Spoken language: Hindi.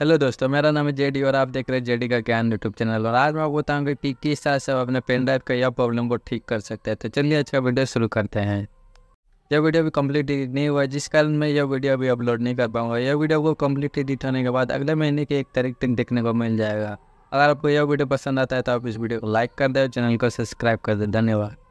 हेलो दोस्तों मेरा नाम है जेडी और आप देख रहे हैं जेडी का ज्ञान यूट्यूब चैनल और आज मैं बताऊंगा कि किस तरह से अपने पेन ड्राइव का यह प्रॉब्लम को ठीक कर सकते हैं तो चलिए आज का वीडियो शुरू करते हैं यह वीडियो भी कम्प्लीट एडिट नहीं हुआ है जिस कारण मैं यह वीडियो अभी अपलोड नहीं कर पाऊंगा यह वीडियो को कम्प्लीट एडिट होने के बाद अगले महीने की एक तारीख तक देखने को मिल जाएगा अगर आपको यह वीडियो पसंद आता है तो आप इस वीडियो को लाइक कर दें चैनल को सब्सक्राइब कर दें धन्यवाद